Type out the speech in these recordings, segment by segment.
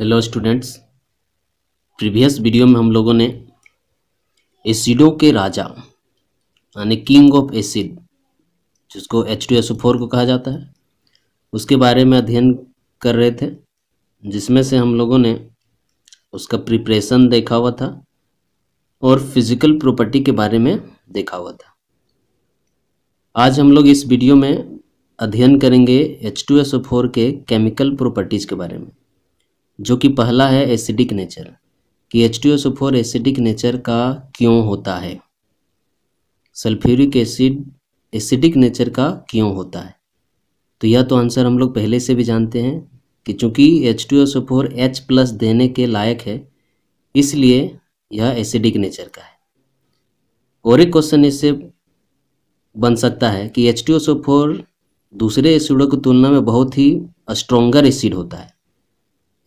hello students previous video में हम लोगों ने एसिडों के राजा यानी किंग ऑफ एसिड जिसको एच टू एस फोर को कहा जाता है उसके बारे में अध्ययन कर रहे थे जिसमें से हम लोगों ने उसका प्रिपरेशन देखा हुआ था और फिजिकल प्रॉपर्टी के बारे में देखा हुआ था आज हम लोग इस वीडियो में अध्ययन करेंगे एच टू एस फोर के केमिकल प्रॉपर्टीज़ के बारे में जो कि पहला है एसिडिक नेचर कि H T O four acidic nature का क्यों होता है सल्फ्यूरिक एसिड एसिडिक नेचर का क्यों होता है तो यह तो आंसर हम लोग पहले से भी जानते हैं कि चूँकि H O S O four H plus देने के लायक है इसलिए यह एसिडिक नेचर का है और एक क्वेश्चन इससे बन सकता है कि एच टू एस फोर दूसरे एसिडों की तुलना में बहुत ही स्ट्रोंगर एसिड होता है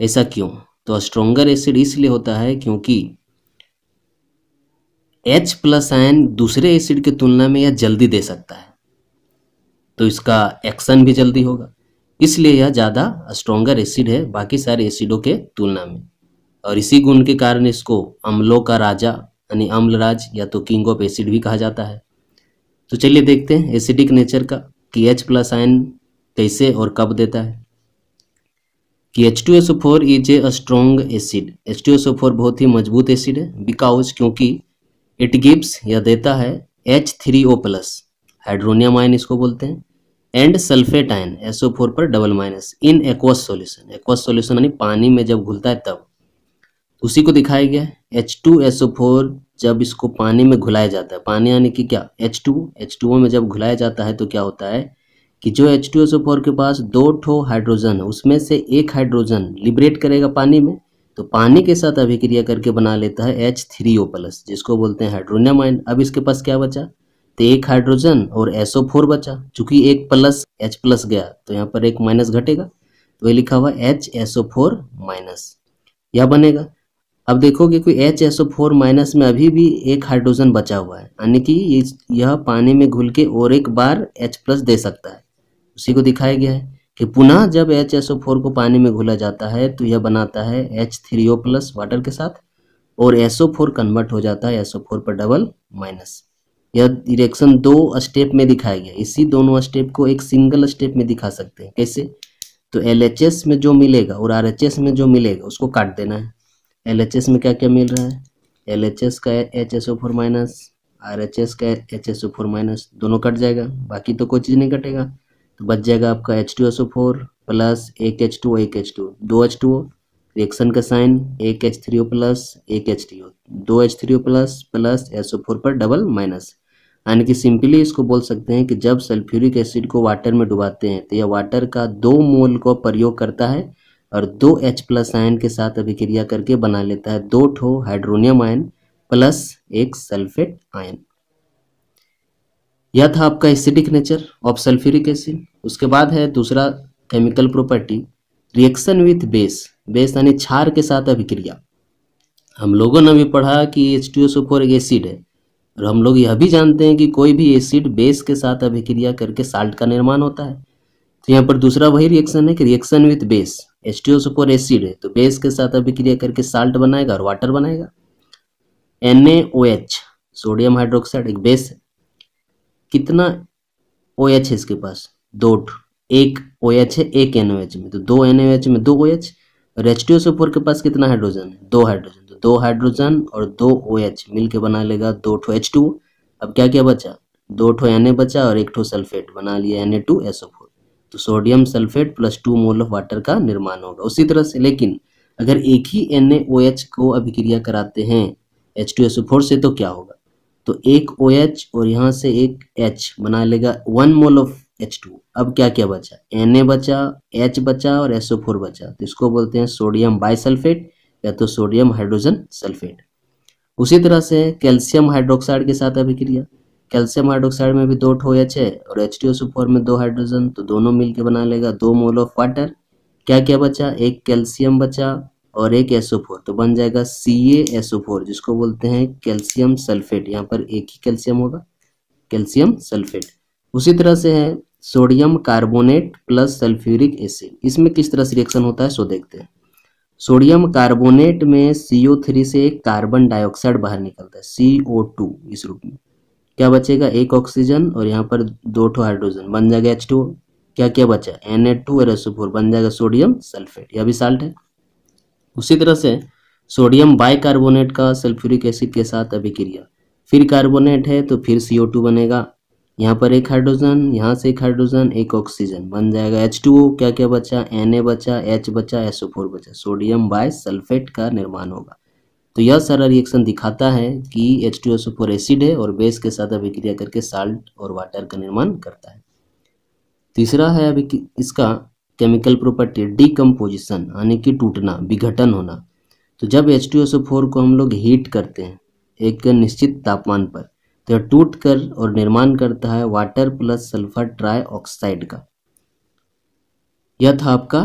ऐसा क्यों तो स्ट्रोंगर एसिड इसलिए होता है क्योंकि एच प्लस आयन दूसरे एसिड की तुलना में यह जल्दी दे सकता है तो इसका एक्शन भी जल्दी होगा इसलिए यह ज़्यादा स्ट्रोंगर एसिड है बाकी सारे एसिडों के तुलना में और इसी गुण के कारण इसको अम्लों का राजा यानी अम्लराज या तो किंग ऑफ एसिड भी कहा जाता है तो चलिए देखते हैं एसिडिक नेचर का कि एच प्लस आयन कैसे और कब देता है कि H two S O four is a strong acid H two S O four बहुत ही मजबूत एसिड है बिकाउज क्योंकि इट गिव्स या देता है H three O plus hydronium ion इसको बोलते हैं and sulphate ion S O four पर double minus in aqueous solution aqueous solution यानी पानी में जब घुलता है तब उसी को दिखाया गया H two S O four जब इसको पानी में घुलाया जाता है पानी यानी कि क्या H two H two O में जब घुलाया जाता है तो क्या होता है कि जो H two S O four के पास दो ठो हाइड्रोजन है उसमें से एक हाइड्रोजन लिबरेट करेगा पानी में तो पानी के साथ अभिक्रिया करके बना लेता है एच थ्री ओ प्लस जिसको बोलते हैं हाइड्रोनियम आयन अब इसके पास क्या बचा तो एक हाइड्रोजन और एस ओ फोर बचा चूंकि एक प्लस एच प्लस गया तो यहाँ पर एक माइनस घटेगा तो ये लिखा हुआ H S O four minus यह बनेगा अब देखोगे कि H S O four minus में अभी भी एक हाइड्रोजन बचा हुआ है यानी कि यह पानी में घुल के और एक बार एच प्लस दे सकता है उसी को दिखाया गया है कि पुनः जब एच एस ओ फोर को पानी में घुला जाता है तो यह बनाता है H three O plus water के साथ और एस ओ फोर कन्वर्ट हो जाता है एस ओ फोर पर डबल माइनस यह रिएक्शन दो स्टेप में दिखाया गया इसी दोनों स्टेप को एक सिंगल स्टेप में दिखा सकते हैं कैसे तो एल एच एस में जो मिलेगा और आर एच एस में जो मिलेगा उसको काट देना है एल एच एस में क्या क्या मिल रहा है एल एच एस का H S O four minus R H S का H S O four minus दोनों कट जाएगा बाकी तो कोई चीज़ नहीं कटेगा तो बच जाएगा आपका H two S O four plus एक एच टू एक एच टू दो एच टू रिएक्शन का साइन एक एच थ्री ओ प्लस एक एच थ्री ओ दो H three O plus plus S O four पर डबल माइनस यानी कि सिंपली इसको बोल सकते हैं कि जब सल्फ्यूरिक एसिड को वाटर में डुबाते हैं तो यह वाटर का दो मोल को प्रयोग करता है और दो एच प्लस आयन के साथ अभिक्रिया करके बना लेता है दो ठो हाइड्रोनियम आयन प्लस एक सल्फेट आयन यह था आपका acidic nature of sulphuric acid उसके बाद है दूसरा chemical property reaction with base base यानी क्षार के साथ अभिक्रिया हम लोगों ने भी पढ़ा कि एच एक एसिड है और हम लोग यह भी जानते हैं कि कोई भी एसिड बेस के साथ अभिक्रिया करके साल्ट का निर्माण होता है तो यहाँ पर दूसरा वही रिएक्शन है कि reaction with base H T acid है तो बेस के साथ अभिक्रिया करके साल्ट बनाएगा और वाटर बनाएगा N A O H sodium hydroxide एक बेस है कितना ओ OH है इसके पास दो एक ओ OH है एक एन में तो दो एन में दो ओ OH और एच टी के पास कितना हाइड्रोजन है दो हाइड्रोजन तो दो हाइड्रोजन और दो ओ OH मिल के बना लेगा दो ठो एच टू अब क्या क्या बचा दो ठो एन बचा और एक ठो सल्फेट बना लिया N A two S O four तो sodium sulphate plus two mole of water का निर्माण होगा उसी तरह से लेकिन अगर एक ही एन ए ओ एच को अभिक्रिया कराते हैं एच टू फोर से तो क्या होगा तो एक ओ OH और यहाँ से एक H बना लेगा one mole of H two अब क्या क्या बचा एन बचा एच बचा और एसओ फोर बचा तो इसको बोलते हैं सोडियम बाइसल्फेट या तो सोडियम हाइड्रोजन सल्फेट उसी तरह से कैल्शियम हाइड्रोक्साइड के साथ अभिक्रिया कैल्शियम हाइड्रोक्साइड में भी दो ठो एच है और एच टी फोर में दो हाइड्रोजन तो दोनों मिलकर बना लेगा दो मोल ऑफ वाटर क्या क्या बचा एक कैल्शियम बचा और एक एसओ फोर तो बन जाएगा सी एसओ फोर जिसको बोलते हैं कैल्शियम सल्फेट यहाँ पर एक ही कैल्शियम होगा कैल्शियम सल्फेट उसी तरह से है sodium carbonate plus sulphuric acid इसमें किस तरह से रिएक्शन होता है सो देखते हैं सोडियम कार्बोनेट में CO3 से एक कार्बन डाइऑक्साइड बाहर निकलता है CO2 इस रूप में क्या बचेगा एक ऑक्सीजन और यहाँ पर दो ठो हाइड्रोजन बन जाएगा टू क्या क्या बचा एन टू और फोर बन जाएगा सोडियम सल्फेट यह भी साल्ट है उसी तरह से सोडियम बाइकार्बोनेट का सल्फ्यूरिक एसिड के साथ अभिक्रिया फिर कार्बोनेट है तो फिर सी बनेगा यहाँ पर एक हाइड्रोजन यहाँ से एक हाइड्रोजन एक ऑक्सीजन बन जाएगा एच क्या क्या बचा एन बचा एच बचा एसओ बचा सोडियम बाय सल्फेट का निर्माण होगा तो यह सारा रिएक्शन दिखाता है कि H two SO four acid है और बेस के साथ अभिक्रिया करके साल्ट और वाटर का निर्माण करता है तीसरा है अभी इसका केमिकल प्रॉपर्टी डिकम्पोजिशन यानी कि टूटना विघटन होना तो जब एच को हम लोग हीट करते हैं एक निश्चित तापमान पर तो यह टूट कर और निर्माण करता है water plus sulphur trioxide का यह था आपका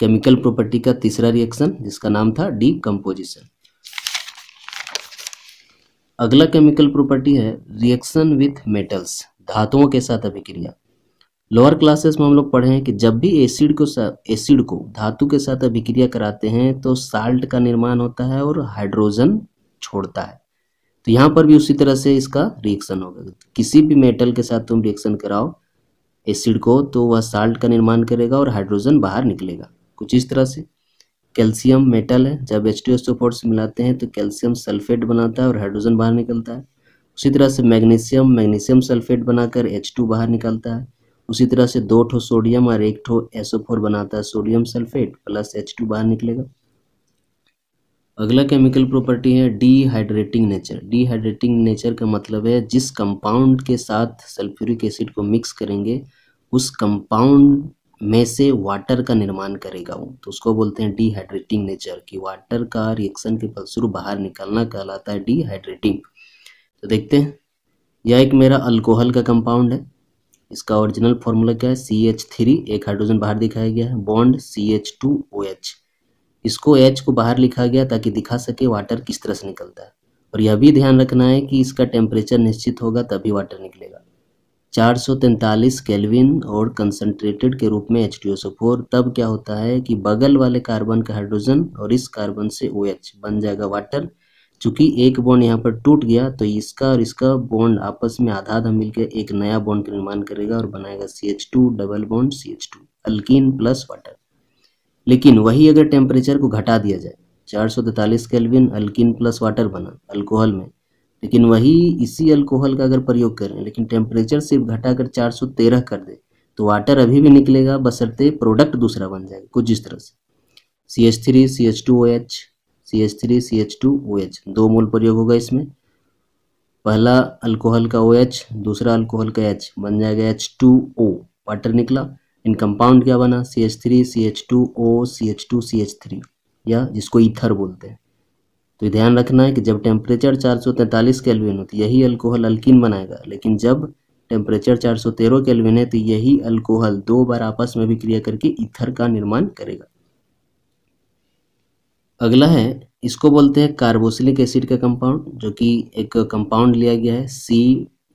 केमिकल प्रॉपर्टी का तीसरा रिएक्शन जिसका नाम था डी अगला केमिकल प्रॉपर्टी है रिएक्शन विथ मेटल्स धातुओं के साथ अभिक्रिया लोअर क्लासेस में हम लोग पढ़े हैं कि जब भी एसिड को एसिड को धातु के साथ अभिक्रिया कराते हैं तो साल्ट का निर्माण होता है और हाइड्रोजन छोड़ता है तो यहाँ पर भी उसी तरह से इसका रिएक्शन होगा किसी भी मेटल के साथ तुम रिएक्शन कराओ एसिड को तो वह साल्ट का निर्माण करेगा और हाइड्रोजन बाहर निकलेगा कुछ इस तरह से कैल्शियम मेटल है जब एच टी से मिलाते हैं तो कैल्शियम सल्फेट बनाता है और हाइड्रोजन बाहर निकलता है उसी तरह से मैग्नीशियम मैग्नीशियम सल्फेट बनाकर एच बाहर निकलता है उसी तरह से दो ठो सोडियम और एक ठो एसओ फोर बनाता है sodium sulphate plus H two बाहर निकलेगा अगला केमिकल प्रॉपर्टी है डीहाइड्रेटिंग नेचर डीहाइड्रेटिंग नेचर का मतलब है जिस कंपाउंड के साथ सल्फ्यूरिक एसिड को मिक्स करेंगे उस कंपाउंड में से वाटर का निर्माण करेगा वो तो उसको बोलते हैं डीहाइड्रेटिंग नेचर कि वाटर का रिएक्शन के फलस्वरूप बाहर निकलना कहलाता है डीहाइड्रेटिंग तो देखते हैं यह एक मेरा अल्कोहल का कंपाउंड है इसका ओरिजिनल फॉर्मूला क्या है सी एच थ्री एक हाइड्रोजन बाहर दिखाया गया है bond C H two O H इसको एच को बाहर लिखा गया ताकि दिखा सके वाटर किस तरह से निकलता है और यह भी ध्यान रखना है कि इसका टेम्परेचर निश्चित होगा तभी वाटर निकलेगा तैंतालीस केल्विन और कंसनट्रेटेड के रूप में एच तब क्या होता है कि बगल वाले कार्बन का हाइड्रोजन और इस कार्बन से ओ OH बन जाएगा वाटर चूंकि एक बॉन्ड यहाँ पर टूट गया तो इसका और इसका बॉन्ड आपस में आधा आधा मिलकर एक नया बॉन्ड का निर्माण करेगा और बनाएगा C H two double bond C H two alkene plus water लेकिन वही अगर टेम्परेचर को घटा दिया जाए चार सौ तैतालीस केल्विन अल्किन प्लस वाटर बना अल्कोहल में लेकिन वही इसी अल्कोहल का अगर प्रयोग करें लेकिन टेम्परेचर सिर्फ घटा सौ तेरह कर दे तो वाटर अभी भी निकलेगा बसरते प्रोडक्ट दूसरा बन जाएगा कुछ इस तरह से C H three C H two O H C H three C H two O H दो मोल प्रयोग होगा इसमें पहला अल्कोहल का ओ एच दूसरा अल्कोहल का एच बन जाएगा एच टू ओ वाटर निकला इन कंपाउंड क्या बना C H three C H two O C H two C H three या जिसको ईथर बोलते हैं तो ध्यान रखना है कि जब टेम्परेचर चार सौ तैंतालीस केल्विन हो तो यही अल्कोहल अल्किन बनाएगा लेकिन जब टेम्परेचर चार सौ तेरह केल्विन है तो यही अल्कोहल दो बार आपस में भी क्रिया करके ईथर का निर्माण करेगा अगला है इसको बोलते हैं कार्बोसिलिक एसिड का कंपाउंड जो कि एक कंपाउंड लिया गया है C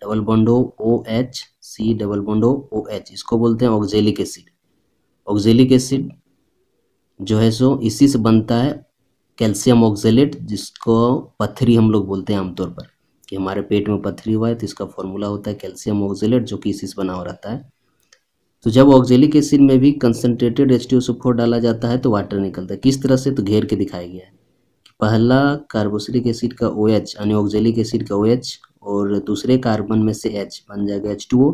double bond O O H C double bond O O H इसको बोलते हैं ऑक्जेलिक एसिड ऑक्जेलिक एसिड जो है सो इसी से बनता है कैल्शियम ऑक्जेलेट जिसको पथरी हम लोग बोलते हैं आमतौर पर कि हमारे पेट में पथरी हुआ है तो इसका फॉर्मूला होता है कैल्शियम ऑक्जेलेट जो कि इसी से बना हो रहता है तो जब ऑक्जेलिक एसिड में भी कंसनट्रेटेड एच डाला जाता है तो वाटर निकलता है किस तरह से तो घेर के दिखाया गया है पहला कार्बोसिलिक एसिड का ओ एच यानी ऑक्जेलिक एसिड का ओ एच और दूसरे कार्बन में से एच बन जाएगा एच टू ओ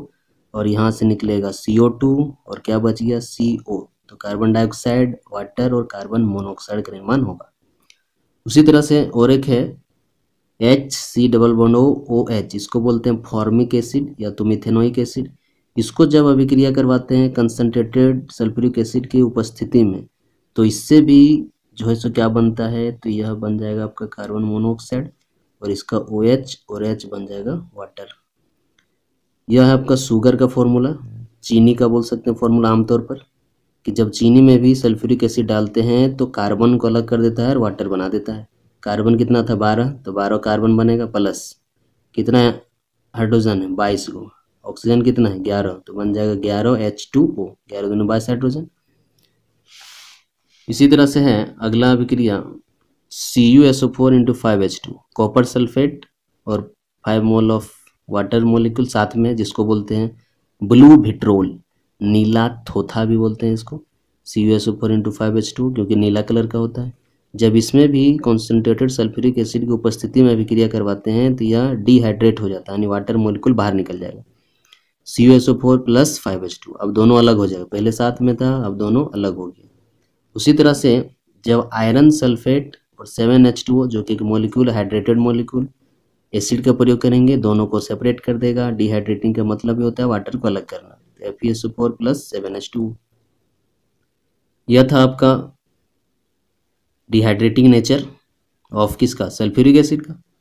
और यहाँ से निकलेगा सी ओ टू और क्या बच गया सी ओ तो कार्बन डाइऑक्साइड वाटर और कार्बन मोनोऑक्साइड का निर्माण होगा उसी तरह से और एक है H C double one O O H इसको बोलते हैं फॉर्मिक एसिड या तो मिथेनोइक एसिड इसको जब अभिक्रिया करवाते हैं कंसनट्रेटेड सल्फ्यूरिक एसिड की उपस्थिति में तो इससे भी जो है सो क्या बनता है तो यह बन जाएगा आपका कार्बन मोनोऑक्साइड और इसका ओ एच और एच बन जाएगा वाटर यह है आपका शुगर का फॉर्मूला चीनी का बोल सकते हैं फॉर्मूला आमतौर पर कि जब चीनी में भी सल्फ्यूरिक एसिड डालते हैं तो कार्बन को अलग कर देता है और वाटर बना देता है कार्बन कितना था बारह तो बारह कार्बन बनेगा प्लस कितना हाइड्रोजन है बाईस गो ऑक्सीजन कितना है ग्यारह तो बन जाएगा ग्यारह एच टू ओ ग्यारह दोनों बाईस हाइड्रोजन इसी तरह से है अगला अभिक्रिया C U S O four into five H two copper sulphate और five mole of water molecule साथ में जिसको बोलते हैं ब्लू भिट्रोल नीला थोथा भी बोलते हैं इसको C U S O four into five H two क्योंकि नीला कलर का होता है जब इसमें भी कॉन्सेंट्रेटेड सल्फ्यूरिक एसिड की उपस्थिति में अभिक्रिया करवाते हैं तो यह डिहाइड्रेट हो जाता है यानी वाटर मोलिकुल बाहर निकल जाएगा C U S O four plus five H two अब दोनों अलग हो जाएगा पहले साथ में था अब दोनों अलग हो गया उसी तरह से जब आयरन सल्फेट और सेवन एच टू जो कि एक मोलिक्यूल हाइड्रेटेड मोलिक्यूल एसिड का प्रयोग करेंगे दोनों को सेपरेट कर देगा डिहाइड्रेटिंग का मतलब ये होता है वाटर को अलग करना F E S O four plus seven H two यह था आपका डिहाइड्रेटिंग नेचर ऑफ किसका सल्फ्यूरिक एसिड का